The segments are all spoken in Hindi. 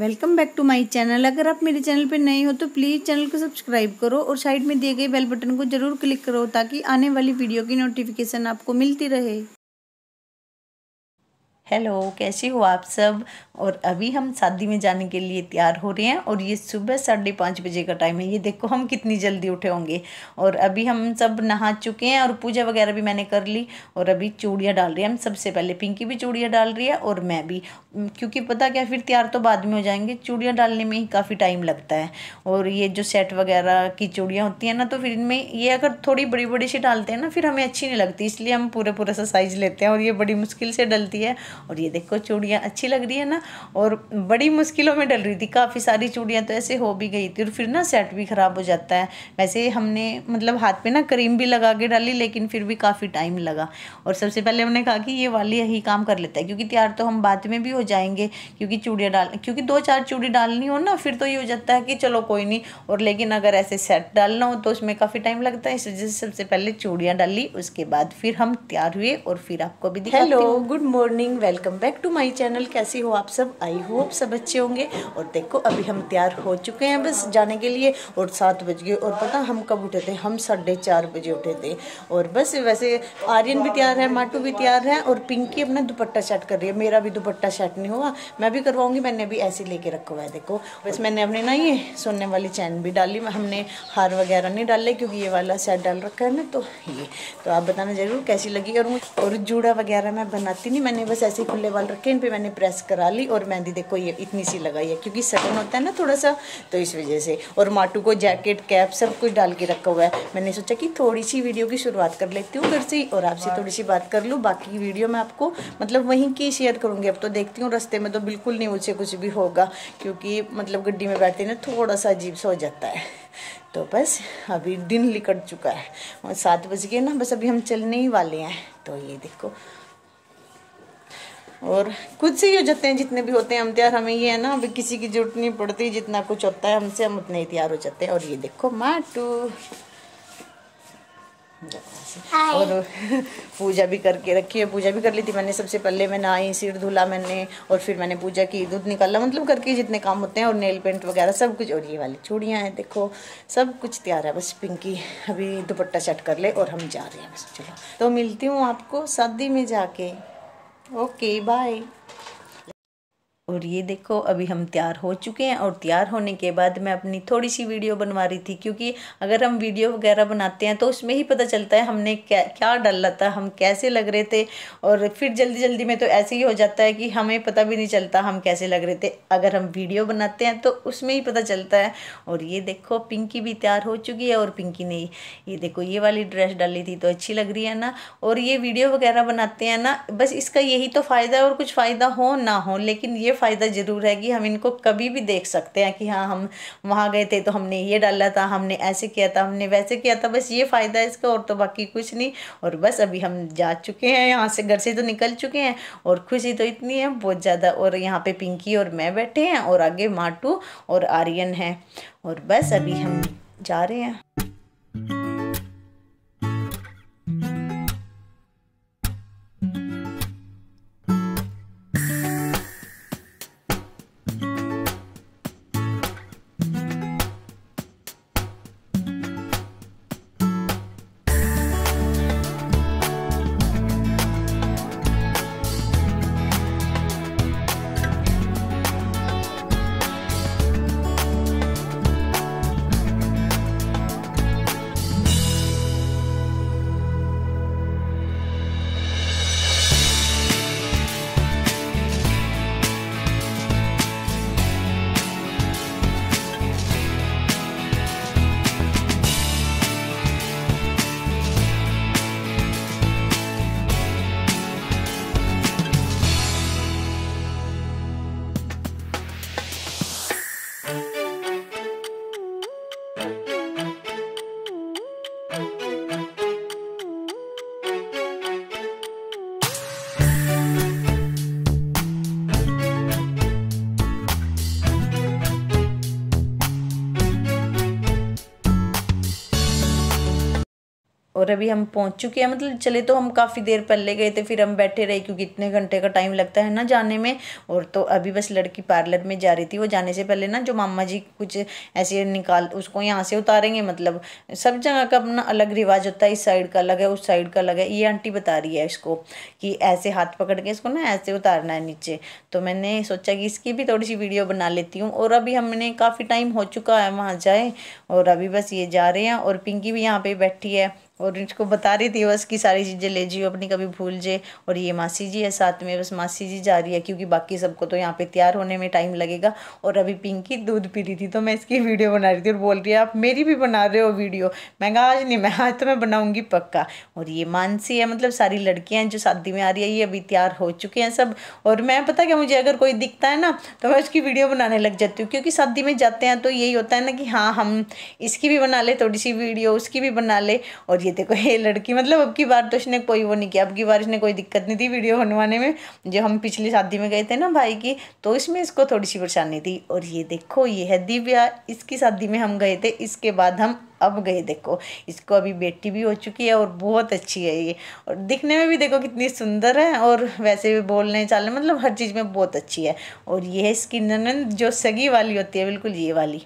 Welcome back to my channel अगर आप मेरे चैनल पर नए हो तो प्लीज़ चैनल को सब्सक्राइब करो और साइड में दिए गए बेल बटन को जरूर क्लिक करो ताकि आने वाली वीडियो की नोटिफिकेशन आपको मिलती रहे हेलो कैसे हो आप सब और अभी हम शादी में जाने के लिए तैयार हो रहे हैं और ये सुबह साढ़े पाँच बजे का टाइम है ये देखो हम कितनी जल्दी उठे होंगे और अभी हम सब नहा चुके हैं और पूजा वगैरह भी मैंने कर ली और अभी चूड़ियाँ डाल रही हैं हम सबसे पहले पिंकी भी चूड़ियाँ डाल रही है और मैं भी क्योंकि पता क्या फिर तैयार तो बाद में हो जाएंगे चूड़ियाँ डालने में ही काफ़ी टाइम लगता है और ये जो सेट वगैरह की चूड़ियाँ होती हैं ना तो फिर इनमें ये अगर थोड़ी बड़ी बड़ी सी डालते हैं ना फिर हमें अच्छी नहीं लगती इसलिए हम पूरे पूरा सा साइज़ लेते हैं और ये बड़ी मुश्किल से डलती है और ये देखो चूड़ियाँ अच्छी लग रही है ना और बड़ी मुश्किलों में डल रही थी काफ़ी सारी चूड़ियाँ तो ऐसे हो भी गई थी और फिर ना सेट भी ख़राब हो जाता है वैसे हमने मतलब हाथ पे ना क्रीम भी लगा के डाली लेकिन फिर भी काफ़ी टाइम लगा और सबसे पहले हमने कहा कि ये वाली यही काम कर लेता है क्योंकि तैयार तो हम बाद में भी हो जाएंगे क्योंकि चूड़ियाँ डाल क्योंकि दो चार चूड़ी डालनी हो ना फिर तो ये हो जाता है कि चलो कोई नहीं और लेकिन अगर ऐसे सेट डालना हो तो उसमें काफ़ी टाइम लगता है इस वजह से सबसे पहले चूड़ियाँ डाली उसके बाद फिर हम तैयार हुए और फिर आपको भी hello good morning welcome back to my channel कैसी हो आप सब आई होप सब अच्छे होंगे और देखो अभी हम तैयार हो चुके हैं बस जाने के लिए और सात बज गए और पता हम कब उठे थे हम साढ़े चार बजे उठे थे और बस वैसे आर्यन भी तैयार है माटू भी तैयार है और पिंकी अपना दुपट्टा सेट कर रही है मेरा भी दुपट्टा सेट नहीं हुआ मैं भी करवाऊँगी मैंने अभी ऐसे लेके रखा हुआ है देखो बस मैंने अपने ना ये सोने वाली चैन भी डाली हमने हार वगैरह नहीं डाले क्योंकि ये वाला सेट डाल रखा है ना तो ये तो आप बताना ज़रूर कैसी लगी और और जूड़ा वगैरह मैं बनाती नहीं मैंने बस ऐसे खुले बाल रखे इन पर मैंने प्रेस करा ली और मेहंदी देखो ये इतनी सी लगाई है क्योंकि सटन होता है ना थोड़ा सा तो इस वजह से और माटू को जैकेट कैप सब कुछ डाल के रखा हुआ है मैंने सोचा कि थोड़ी सी वीडियो की शुरुआत कर लेती हूँ घर से और आपसे थोड़ी सी बात कर लूँ बाकी वीडियो मैं आपको मतलब वहीं की शेयर करूँगी अब तो देखती हूँ रस्ते में तो बिल्कुल नहीं मुझसे कुछ भी होगा क्योंकि मतलब गड्डी में बैठते ना थोड़ा सा अजीब सा हो जाता है तो बस अभी दिन निकट चुका है और सात बज गए ना बस अभी हम चलने ही वाले हैं तो ये देखो और खुद से ही हो जाते हैं जितने भी होते हैं हम तैयार हमें ये है ना अभी किसी की जरूरत नहीं पड़ती जितना कुछ होता है हमसे हम उतने ही तैयार हो जाते हैं और ये देखो माटू और पूजा भी करके रखी है पूजा भी कर ली थी मैंने सबसे पहले मैं नहाई सिर धुला मैंने और फिर मैंने पूजा की दूध निकाला मतलब करके जितने काम होते हैं और नेल पेंट वगैरह सब कुछ और ये वाली चूड़ियाँ हैं देखो सब कुछ तैयार है बस पिंकी अभी दुपट्टा सेट कर ले और हम जा रहे हैं बस चलो तो मिलती हूँ आपको शादी में जाके Okay, bye. और ये देखो अभी हम तैयार हो चुके हैं और तैयार होने के बाद मैं अपनी थोड़ी सी वीडियो बनवा रही थी क्योंकि अगर हम वीडियो वगैरह बनाते हैं तो उसमें ही पता चलता है हमने क्या क्या डाला था हम कैसे लग रहे थे और फिर जल्दी जल्दी में तो ऐसे ही हो जाता है कि हमें पता भी नहीं चलता हम कैसे लग रहे थे अगर हम वीडियो बनाते हैं तो उसमें ही पता चलता है और ये देखो पिंकी भी तैयार हो चुकी है और पिंकी ने ये देखो ये वाली ड्रेस डाली थी तो अच्छी लग रही है ना और ये वीडियो वगैरह बनाते हैं ना बस इसका यही तो फ़ायदा है और कुछ फ़ायदा हो ना हो लेकिन ये फ़ायदा ज़रूर है कि हम इनको कभी भी देख सकते हैं कि हाँ हम वहाँ गए थे तो हमने ये डाला था हमने ऐसे किया था हमने वैसे किया था बस ये फ़ायदा है इसका और तो बाकी कुछ नहीं और बस अभी हम जा चुके हैं यहाँ से घर से तो निकल चुके हैं और खुशी तो इतनी है बहुत ज़्यादा और यहाँ पे पिंकी और मैं बैठे हैं और आगे माटू और आर्यन है और बस अभी हम जा रहे हैं और अभी हम पहुंच चुके हैं मतलब चले तो हम काफ़ी देर पहले गए थे फिर हम बैठे रहे क्योंकि इतने घंटे का टाइम लगता है ना जाने में और तो अभी बस लड़की पार्लर में जा रही थी वो जाने से पहले ना जो मामा जी कुछ ऐसे निकाल उसको यहाँ से उतारेंगे मतलब सब जगह का अपना अलग रिवाज होता है इस साइड का अलग है उस साइड का अलग है ये आंटी बता रही है इसको कि ऐसे हाथ पकड़ के इसको ना ऐसे उतारना है नीचे तो मैंने सोचा कि इसकी भी थोड़ी सी वीडियो बना लेती हूँ और अभी हमने काफ़ी टाइम हो चुका है वहाँ जाए और अभी बस ये जा रहे हैं और पिंकी भी यहाँ पे बैठी है और इसको बता रही थी बस कि सारी चीज़ें ले जियो अपनी कभी भूल जे और ये मासी जी है साथ में बस मासी जी जा रही है क्योंकि बाकी सबको तो यहाँ पे तैयार होने में टाइम लगेगा और अभी पिंकी दूध पी रही थी तो मैं इसकी वीडियो बना रही थी और बोल रही है आप मेरी भी बना रहे हो वीडियो मैं कहा आज नहीं मैं आज तो मैं बनाऊँगी पक्का और ये मानसी है मतलब सारी लड़कियाँ जो शादी में आ रही है ये अभी तैयार हो चुके हैं सब और मैं पता क्या मुझे अगर कोई दिखता है ना तो मैं उसकी वीडियो बनाने लग जाती हूँ क्योंकि शादी में जाते हैं तो यही होता है ना कि हाँ हम इसकी भी बना ले थोड़ी सी वीडियो उसकी भी बना ले और और ये देखो ये लड़की मतलब अब की बार तो इसने कोई वो नहीं किया अब की बार इसने कोई दिक्कत नहीं थी वीडियो बनवाने में जो हम पिछली शादी में गए थे ना भाई की तो इसमें इसको थोड़ी सी परेशानी थी और ये देखो ये है दिव्या इसकी शादी में हम गए थे इसके बाद हम अब गए देखो इसको अभी बेटी भी हो चुकी है और बहुत अच्छी है ये और दिखने में भी देखो कितनी सुंदर है और वैसे भी बोलने चालने मतलब हर चीज़ में बहुत अच्छी है और ये है इसकी ननन जो सगी वाली होती है बिल्कुल ये वाली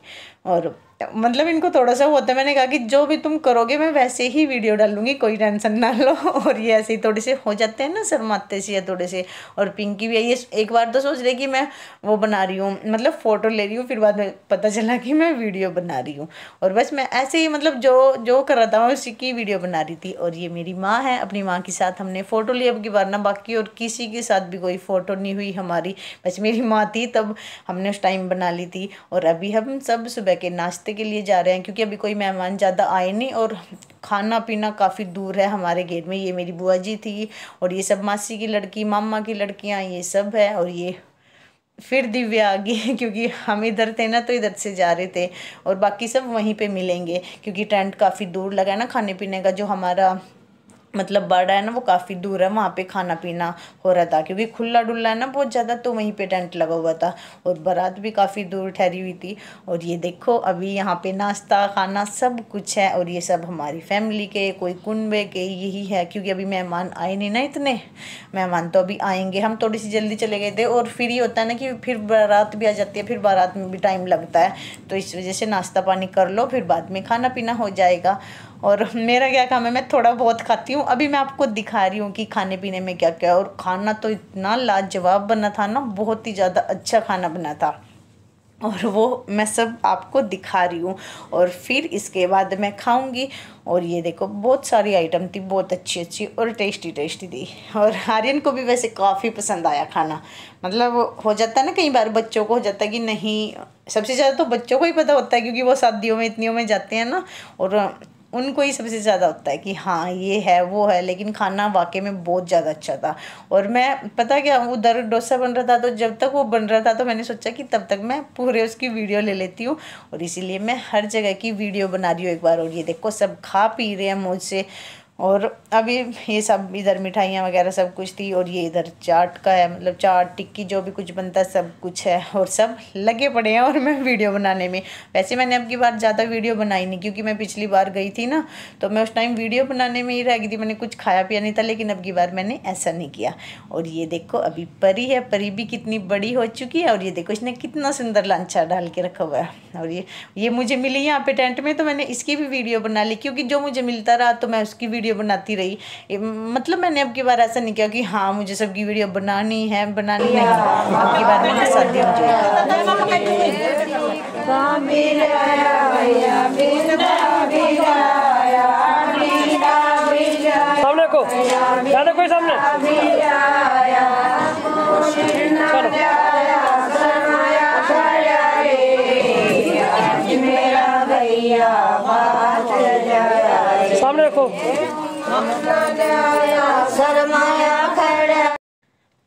और मतलब इनको थोड़ा सा होता है मैंने कहा कि जो भी तुम करोगे मैं वैसे ही वीडियो डालूंगी कोई टेंशन ना लो और ये ऐसे ही थोड़े से हो जाते हैं ना शर्माते से या थोड़े से और पिंकी भी ये एक बार तो सोच रहे कि मैं वो बना रही हूँ मतलब फ़ोटो ले रही हूँ फिर बाद में पता चला कि मैं वीडियो बना रही हूँ और बस मैं ऐसे ही मतलब जो जो कर रहा था मैं उसी की वीडियो बना रही थी और ये मेरी माँ है अपनी माँ के साथ हमने फ़ोटो ली अब की बार ना बाकी और किसी के साथ भी कोई फ़ोटो नहीं हुई हमारी बस मेरी माँ थी तब हमने उस टाइम बना ली थी और अभी हम सब सुबह के नाश्ते नाश्ते के लिए जा रहे हैं क्योंकि अभी कोई मेहमान ज़्यादा आए नहीं और खाना पीना काफ़ी दूर है हमारे गेट में ये मेरी बुआ जी थी और ये सब मासी की लड़की मामा की लड़कियाँ ये सब है और ये फिर दिव्या आ गई क्योंकि हम इधर थे ना तो इधर से जा रहे थे और बाकी सब वहीं पे मिलेंगे क्योंकि टेंट काफ़ी दूर लगा है ना खाने पीने का जो हमारा मतलब बड़ा है ना वो काफ़ी दूर है वहाँ पे खाना पीना हो रहा था क्योंकि खुला डुल्ला है ना बहुत ज़्यादा तो वहीं पे टेंट लगा हुआ था और बारात भी काफ़ी दूर ठहरी हुई थी और ये देखो अभी यहाँ पे नाश्ता खाना सब कुछ है और ये सब हमारी फैमिली के कोई कुनबे के यही है क्योंकि अभी मेहमान आए नहीं ना इतने मेहमान तो अभी आएंगे हम थोड़ी सी जल्दी चले गए थे और फिर ये होता है ना कि फिर बारात भी आ जाती है फिर बारात में भी टाइम लगता है तो इस वजह से नाश्ता पानी कर लो फिर बाद में खाना पीना हो जाएगा और मेरा क्या काम है मैं थोड़ा बहुत खाती हूँ अभी मैं आपको दिखा रही हूँ कि खाने पीने में क्या क्या और खाना तो इतना लाजवाब बना था ना बहुत ही ज़्यादा अच्छा खाना बना था और वो मैं सब आपको दिखा रही हूँ और फिर इसके बाद मैं खाऊंगी और ये देखो बहुत सारी आइटम थी बहुत अच्छी अच्छी और टेस्टी टेस्टी थी और आर्यन को भी वैसे काफ़ी पसंद आया खाना मतलब हो जाता है ना कई बार बच्चों को हो जाता है कि नहीं सबसे ज़्यादा तो बच्चों को ही पता होता है क्योंकि वो शादियों में इतनी में जाते हैं ना और उनको ही सबसे ज़्यादा होता है कि हाँ ये है वो है लेकिन खाना वाकई में बहुत ज़्यादा अच्छा था और मैं पता क्या उधर डोसा बन रहा था तो जब तक वो बन रहा था तो मैंने सोचा कि तब तक मैं पूरे उसकी वीडियो ले लेती हूँ और इसीलिए मैं हर जगह की वीडियो बना रही हूँ एक बार और ये देखो सब खा पी रहे हैं मुझसे और अभी ये सब इधर मिठाइयाँ वगैरह सब कुछ थी और ये इधर चाट का है मतलब चाट टिक्की जो भी कुछ बनता है सब कुछ है और सब लगे पड़े हैं और मैं वीडियो बनाने में वैसे मैंने अब की बार ज़्यादा वीडियो बनाई नहीं क्योंकि मैं पिछली बार गई थी ना तो मैं उस टाइम वीडियो बनाने में ही रह गई थी मैंने कुछ खाया पिया नहीं था लेकिन अब की बार मैंने ऐसा नहीं किया और ये देखो अभी परी है परी भी कितनी बड़ी हो चुकी है और ये देखो इसने कितना सुंदर लंचा डाल के रखा हुआ है और ये ये मुझे मिली यहाँ पे टेंट में तो मैंने इसकी भी वीडियो बना ली क्योंकि जो मुझे मिलता रहा तो मैं उसकी वीडियो वीडियो बनाती रही मतलब मैंने अब की बार ऐसा नहीं किया कि हाँ मुझे सबकी वीडियो बनानी है बनानी नहीं अब की बार मैंने मुझे सामने को सामने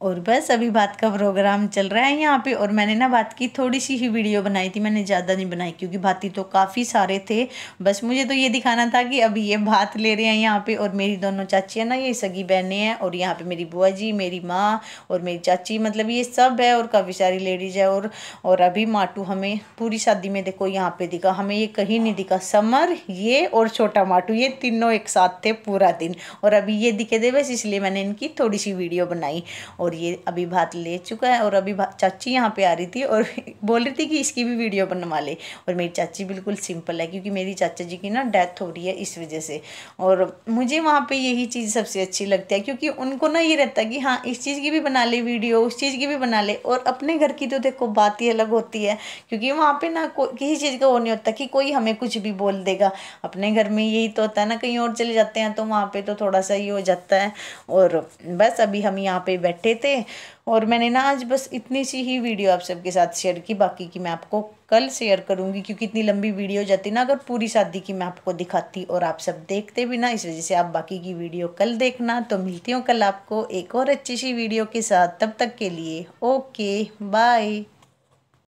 और बस अभी बात का प्रोग्राम चल रहा है यहाँ पे और मैंने ना बात की थोड़ी सी ही वीडियो बनाई थी मैंने ज़्यादा नहीं बनाई क्योंकि भाती तो काफ़ी सारे थे बस मुझे तो ये दिखाना था कि अभी ये भात ले रहे हैं यहाँ पे और मेरी दोनों चाची है ना ये सगी बहनें हैं और यहाँ पे मेरी बुआ जी मेरी माँ और मेरी चाची मतलब ये सब है और काफ़ी सारी लेडीज़ है और और अभी माटू हमें पूरी शादी में देखो यहाँ पर दिखा हमें ये कहीं नहीं दिखा समर ये और छोटा माटू ये तीनों एक साथ थे पूरा दिन और अभी ये दिखे थे बस इसलिए मैंने इनकी थोड़ी सी वीडियो बनाई और और ये अभी भात ले चुका है और अभी चाची यहाँ पे आ रही थी और बोल रही थी कि इसकी भी वीडियो बनवा ले और मेरी चाची बिल्कुल सिंपल है क्योंकि मेरी चाचा जी की ना डेथ हो रही है इस वजह से और मुझे वहाँ पे यही चीज़ सबसे अच्छी लगती है क्योंकि उनको ना ये रहता है कि हाँ इस चीज़ की भी बना ले वीडियो उस चीज़ की भी बना ले और अपने घर की तो देखो बात ही अलग होती है क्योंकि वहाँ पर ना किसी चीज़ का वो नहीं होता कि कोई हमें कुछ भी बोल देगा अपने घर में यही तो होता है ना कहीं और चले जाते हैं तो वहाँ पर तो थोड़ा सा ये हो जाता है और बस अभी हम यहाँ पर बैठे थे और मैंने ना आज बस इतनी सी ही वीडियो आप सबके साथ शेयर की बाकी की मैं आपको कल शेयर करूंगी क्योंकि इतनी लंबी वीडियो जाती ना अगर पूरी शादी की मैं आपको दिखाती और आप सब देखते भी ना इस वजह से आप बाकी की वीडियो कल देखना तो मिलती हूँ कल आपको एक और अच्छी सी वीडियो के साथ तब तक के लिए ओके बाय